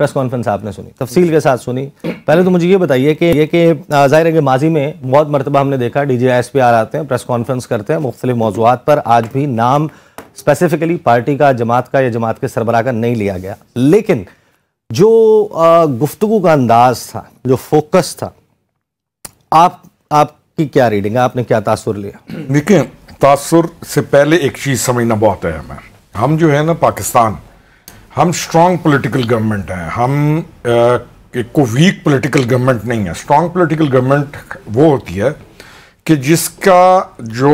Press conference आपने सुनी तफसील के साथ सुनी पहले तो मुझे ये बताइए कि ये कि जाहिर है कि माजी में बहुत मरतबा हमने देखा D G S P R आते हैं प्रेस कॉन्फ्रेंस करते हैं मुख्तलि मौजूद पर आज भी नाम स्पेसिफिकली पार्टी का जमात का या जमात के सरबराह का नहीं लिया गया लेकिन जो गुफ्तु का अंदाज था जो फोकस था आप आपकी क्या रीडिंग है आपने क्या तासुर लिया देखिए तासुर से पहले एक चीज़ समझना बहुत अहम है हम जो है ना पाकिस्तान हम स्ट्रांग पॉलिटिकल गवर्नमेंट हैं हम एक को वीक पॉलिटिकल गवर्नमेंट नहीं है स्ट्रांग पॉलिटिकल गवर्नमेंट वो होती है कि जिसका जो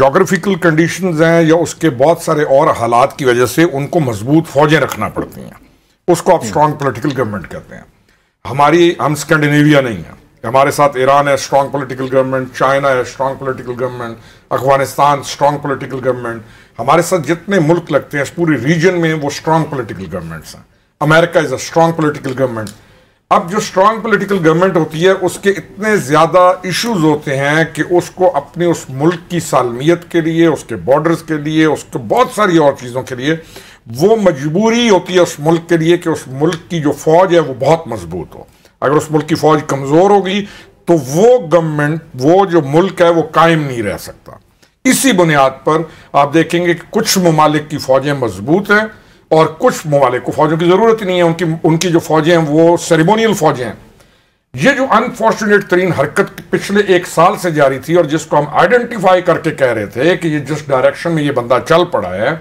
जोग्राफिकल कंडीशंस हैं या उसके बहुत सारे और हालात की वजह से उनको मजबूत फौजें रखना पड़ती हैं उसको आप स्ट्रांग पॉलिटिकल गवर्नमेंट कहते हैं हमारी हम स्कैंडिनेविया नहीं है हमारे साथ ईरान है स्ट्रांग पॉलिटिकल गवर्नमेंट चाइना है strong political government Afghanistan strong political government हमारे साथ जितने मुल्क लगते हैं पूरे रीजन में वो स्ट्रांग पॉलिटिकल गवर्नमेंट्स हैं America is a strong political government अब जो स्ट्रांग पॉलिटिकल गवर्नमेंट होती है उसके इतने ज़्यादा इश्यूज होते हैं कि उसको अपने उस मुल्क की सालमियत के लिए उसके बॉर्डर्स के लिए उसके बहुत सारी और चीज़ों के लिए वो मजबूरी होती है उस मुल्क के लिए कि उस मुल्क की जो फौज है वो बहुत मजबूत हो अगर उस मुल्क की फौज कमज़ोर होगी तो वो गवर्नमेंट वो जो मुल्क है वो कायम नहीं रह सकता इसी बुनियाद पर आप देखेंगे कि कुछ ममालिक की फौजें मजबूत हैं और कुछ ममालिक को फौजों की ज़रूरत ही नहीं है उनकी उनकी जो फौजें हैं वो सेरेमोनियल फौजें हैं ये जो अनफॉर्चुनेट तरीन हरकत पिछले एक साल से जारी थी और जिसको हम आइडेंटिफाई करके कह रहे थे कि ये जिस डायरेक्शन में ये बंदा चल पड़ा है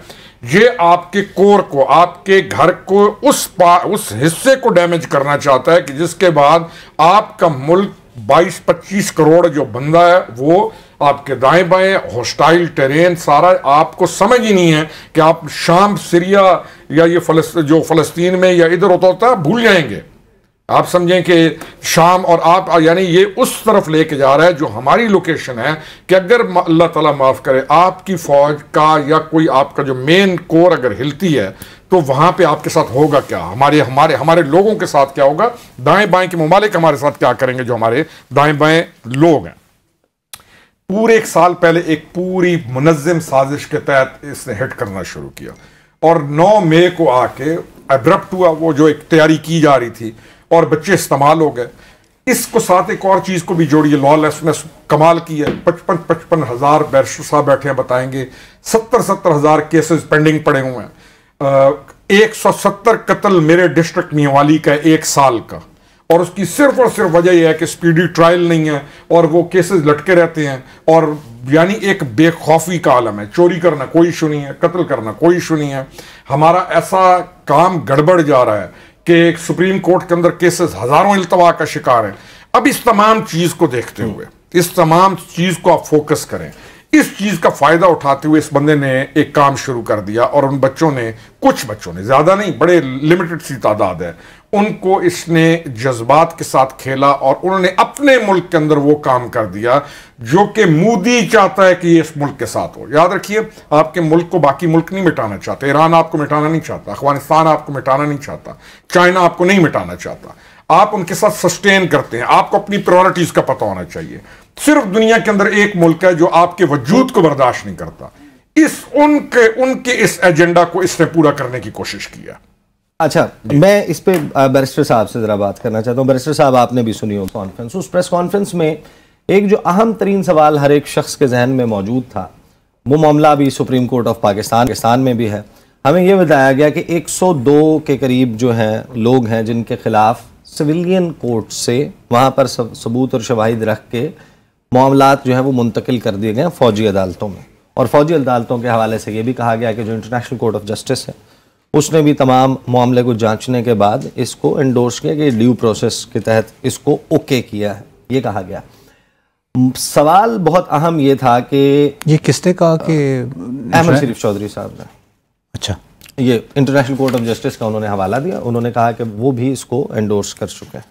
ये आपके कोर को आपके घर को उस पा उस हिस्से को डैमेज करना चाहता है कि जिसके बाद आपका मुल्क 22-25 करोड़ जो बंदा है वो आपके दाएं बाएं हॉस्टाइल टेरेन सारा आपको समझ ही नहीं है कि आप शाम सीरिया या ये फलस्त जो फलस्तीन में या इधर होता होता भूल जाएंगे आप समझें कि शाम और आप यानी ये उस तरफ लेके जा रहा है जो हमारी लोकेशन है कि अगर अल्लाह ताला माफ़ करे आपकी फ़ौज का या कोई आपका जो मेन कोर अगर हिलती है तो वहाँ पे आपके साथ होगा क्या हमारे हमारे हमारे लोगों के साथ क्या होगा दाएं बाएं के ममालिक हमारे साथ क्या करेंगे जो हमारे दाएं बाएं लोग हैं पूरे एक साल पहले एक पूरी मुनजम साजिश के तहत इसने हिट करना शुरू किया और नौ मई को आके एब्रप्ट हुआ वो जो एक तैयारी की जा रही थी और बच्चे इस्तेमाल हो गए इसको साथ एक और चीज़ को भी जोड़िए लॉलेसनेस कमाल की है पचपन पचपन हज़ार बैरिस्टर साहब बैठे हैं बताएंगे सत्तर सत्तर हज़ार केसेस पेंडिंग पड़े हुए हैं एक सौ सत्तर कत्ल मेरे डिस्ट्रिक्ट मियावाली का एक साल का और उसकी सिर्फ और सिर्फ वजह यह है कि स्पीडी ट्रायल नहीं है और वो केसेस लटके रहते हैं और यानी एक बेखौफी का आलम है चोरी करना कोई इशू नहीं है कत्ल करना कोई इशू नहीं है हमारा ऐसा काम गड़बड़ जा रहा है कि सुप्रीम कोर्ट के अंदर केसेस हज़ारों अल्तवा का शिकार हैं अब इस तमाम चीज़ को देखते हुए इस तमाम चीज़ को आप फोकस करें इस चीज़ का फ़ायदा उठाते हुए इस बंदे ने एक काम शुरू कर दिया और उन बच्चों ने कुछ बच्चों ने ज़्यादा नहीं बड़े लिमिटेड सी तादाद है उनको इसने जज्बात के साथ खेला और उन्होंने अपने मुल्क के अंदर वो काम कर दिया जो कि मोदी चाहता है कि ये इस मुल्क के साथ हो याद रखिए आपके मुल्क को बाकी मुल्क नहीं मिटाना चाहते ईरान आपको मिटाना नहीं चाहता अफगानिस्तान आपको मिटाना नहीं चाहता चाइना आपको नहीं मिटाना चाहता आप उनके साथ सस्टेन करते हैं आपको अपनी प्रायोरिटीज का पता होना चाहिए सिर्फ दुनिया के अंदर एक मुल्क है जो आपके वजूद को बर्दाश्त नहीं करता इस उनके उनके इस एजेंडा को इसने पूरा करने की कोशिश किया अच्छा मैं इस पे बैरिस्टर साहब से ज़रा बात करना चाहता हूँ बैरिस्टर साहब आपने भी सुनी हो कॉन्फ्रेंस उस प्रेस कॉन्फ्रेंस में एक जो अहम तरीन सवाल हर एक शख्स के जहन में मौजूद था वो मामला अभी supreme court of Pakistan Pakistan में भी है हमें यह बताया गया कि 102 के करीब जो हैं लोग हैं जिनके खिलाफ सिविलियन कोर्ट से वहाँ पर सबूत और शवाहिद रख के मामला जो हैं वो मुंतकिल कर दिए गए फौजी अदालतों में और फौजी अदालतों के हवाले से ये भी कहा गया कि जो इंटरनेशनल कोर्ट ऑफ जस्टिस है उसने भी तमाम मामले को जांचने के बाद इसको इंडोर्स किया कि ड्यू प्रोसेस के तहत इसको ओके किया है ये कहा गया सवाल बहुत अहम ये था कि ये किसने कहा कि अहमद शरीफ चौधरी साहब ने अच्छा ये इंटरनेशनल कोर्ट ऑफ जस्टिस का उन्होंने हवाला दिया उन्होंने कहा कि वो भी इसको एंडोर्स कर चुके हैं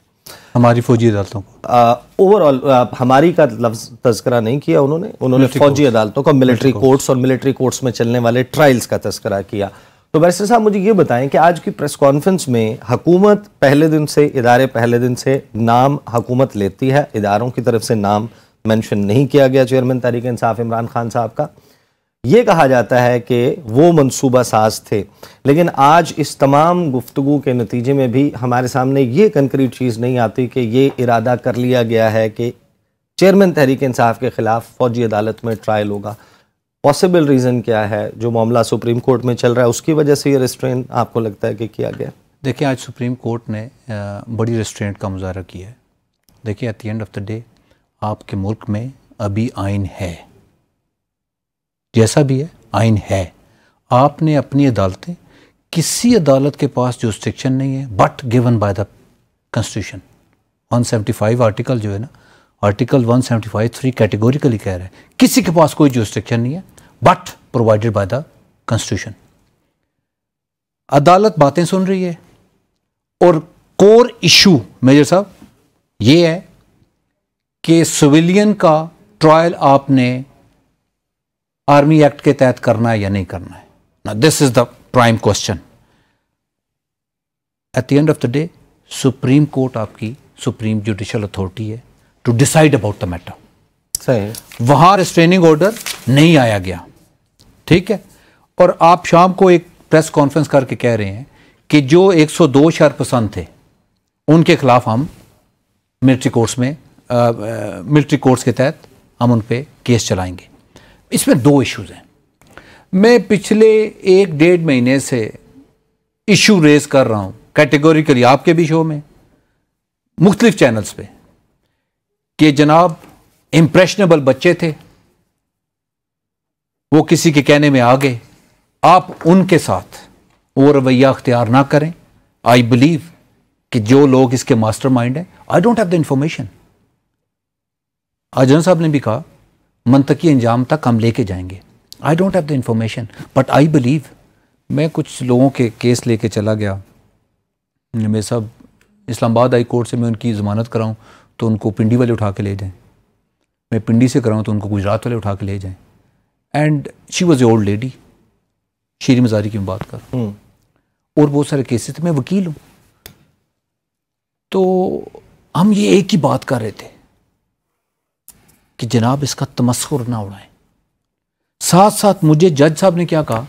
हमारी फौजी अदालतों को ओवरऑल हमारी का लफ्ज तस्करा नहीं किया उन्होंने उन्होंने फौजी अदालतों का मिलिट्री कोर्ट्स और मिलिट्री कोर्ट्स में चलने वाले ट्रायल्स का तस्करा किया तो बैरिस्टर साहब मुझे ये बताएं कि आज की प्रेस कॉन्फ्रेंस में हकूमत पहले दिन से इदारे पहले दिन से नाम हकूमत लेती है इदारों की तरफ से नाम मेंशन नहीं किया गया चेयरमैन तहरीक इंसाफ इमरान खान साहब का ये कहा जाता है कि वो मनसूबा साज थे लेकिन आज इस तमाम गुफ्तु के नतीजे में भी हमारे सामने ये कंक्रीट चीज़ नहीं आती कि ये इरादा कर लिया गया है कि चेयरमैन तहरीक इंसाफ के ख़िलाफ़ फ़ौजी अदालत में ट्रायल होगा पॉसिबल रीज़न क्या है जो मामला सुप्रीम कोर्ट में चल रहा है उसकी वजह से ये रेस्ट्रेंट आपको लगता है कि किया गया देखिए आज सुप्रीम कोर्ट ने बड़ी रेस्ट्रेंट का मुजाहरा किया है देखिए at the end of the day आपके मुल्क में अभी आइन है जैसा भी है आइन है आपने अपनी अदालतें किसी अदालत के पास जो रिस्ट्रिक्शन नहीं है but given by the constitution 175 article जो है ना आर्टिकल 175 थ्री कैटेगोरिकली कह रहे हैं किसी के पास कोई जोस्ट्रिक्शन नहीं है but provided by the constitution अदालत बातें सुन रही है और कोर इशू मेजर साहब ये है कि सिविलियन का ट्रायल आपने आर्मी एक्ट के तहत करना है या नहीं करना है ना this is the prime question at the end of the day supreme court आपकी सुप्रीम जुडिशल अथॉरिटी है to decide about the matter सही वहां रिस्ट्रेनिंग ऑर्डर नहीं आया गया ठीक है और आप शाम को एक प्रेस कॉन्फ्रेंस करके कह रहे हैं कि जो 102 शहर पसंद थे उनके खिलाफ हम मिलिट्री कोर्ट्स में मिलिट्री कोर्ट्स के तहत हम उन पर केस चलाएंगे इसमें दो इश्यूज हैं मैं पिछले एक डेढ़ महीने से इशू रेज कर रहा हूँ कैटेगोरिकली आपके भी शो में मुख्तलिफ चैनल्स पे कि जनाब इंप्रेशनेबल बच्चे थे वो किसी के कहने में आ गए आप उनके साथ वो रवैया अख्तियार ना करें आई बिलीव कि जो लोग इसके मास्टर माइंड हैं I don't have the information अजन साहब ने भी कहा मनतकी अंजाम तक हम लेके जाएंगे I don't have the information but I believe मैं कुछ लोगों के केस लेके चला गया मेरे साहब इस्लामाबाद हाई कोर्ट से मैं उनकी ज़मानत कराऊँ तो उनको पिंडी वाले उठा के ले जाएं मैं पिंडी से कराऊँ तो उनको गुजरात वाले उठा के ले जाएं and she was a old lady Sheri Mazari की मैं बात कर हम्म। और बहुत सारे केसेस मैं वकील हूँ तो हम ये एक ही बात कर रहे थे कि जनाब इसका तमस्कुर ना उड़ाएं साथ साथ मुझे जज साहब ने क्या कहा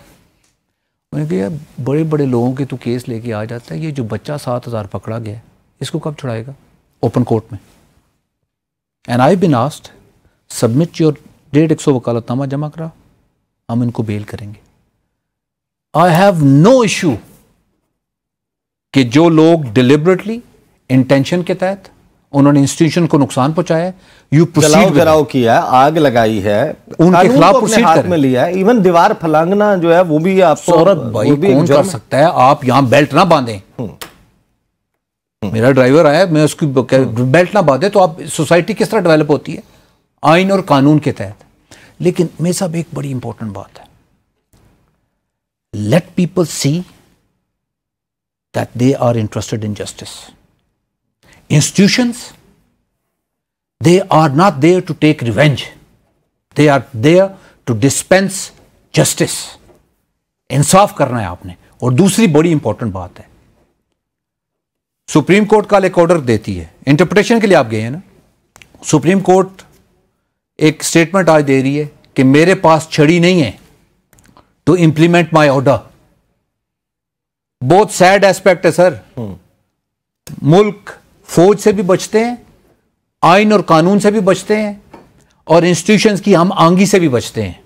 मैंने कहा यार बड़े बड़े लोगों के तू केस लेके आ जाता है ये जो बच्चा सात हज़ार पकड़ा गया इसको कब छुड़ाएगा ओपन कोर्ट में and I been asked submit your डेढ़ एक सौ वकालतनामा जमा करा हम इनको बेल करेंगे आई हैव नो इशू कि जो लोग डिलिबरेटली इंटेंशन के तहत उन्होंने इंस्टीट्यूशन को नुकसान पहुंचाया यू जलाओ किया आग लगाई है उनके खिलाफ प्रोसीड में लिया है इवन दीवार फलांगना जो है वो भी आप सौरभ भाई भी कौन कर सकता है आप यहां बेल्ट ना बांधें हम्म। मेरा ड्राइवर आया मैं उसकी बेल्ट ना बांधे तो आप सोसाइटी किस तरह डेवलप होती है आइन और कानून के तहत लेकिन मेरे साहब एक बड़ी इंपॉर्टेंट बात है let people see that they are interested in justice institutions they are not there to take revenge they are there to dispense justice इंसाफ करना है आपने और दूसरी बड़ी इंपॉर्टेंट बात है सुप्रीम कोर्ट कल एक ऑर्डर देती है इंटरप्रिटेशन के लिए आप गए हैं ना सुप्रीम कोर्ट एक स्टेटमेंट आज दे रही है कि मेरे पास छड़ी नहीं है टू इंप्लीमेंट माई ऑर्डर बहुत सैड एस्पेक्ट है सर हम्म। मुल्क फौज से भी बचते हैं आइन और कानून से भी बचते हैं और इंस्टीट्यूशन की हम आंगी से भी बचते हैं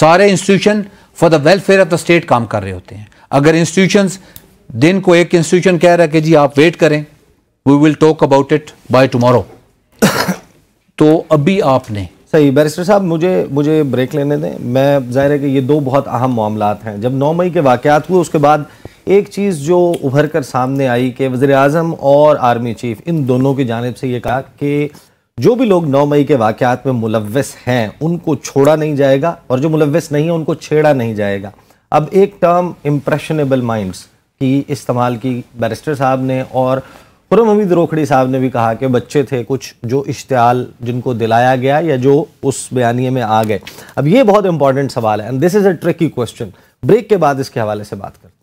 सारे institution for the welfare of the state काम कर रहे होते हैं अगर इंस्टीट्यूशन दिन को एक इंस्टीट्यूशन कह रहा है कि जी आप वेट करें we will talk about it by tomorrow तो अभी आपने सही बैरिस्टर साहब मुझे मुझे ब्रेक लेने दें मैं जाहिर है कि ये दो बहुत अहम मामला हैं जब नौ मई के वाकत हुए उसके बाद एक चीज़ जो उभर कर सामने आई कि वज़ी अजम और आर्मी चीफ इन दोनों की जानब से ये कहा कि जो भी लोग 9 मई के वाकत में मुलविस हैं उनको छोड़ा नहीं जाएगा और जो मुलविस नहीं है उनको छेड़ा नहीं जाएगा अब एक टर्म इम्प्रेशनेबल माइंड्स की इस्तेमाल की बैरिस्टर साहब ने और खुरम हमीद रोखड़ी साहब ने भी कहा कि बच्चे थे कुछ जो इश्तियाल जिनको दिलाया गया या जो उस बयानिए में आ गए अब ये बहुत इंपॉर्टेंट सवाल है and this is a tricky question break के बाद इसके हवाले से बात करते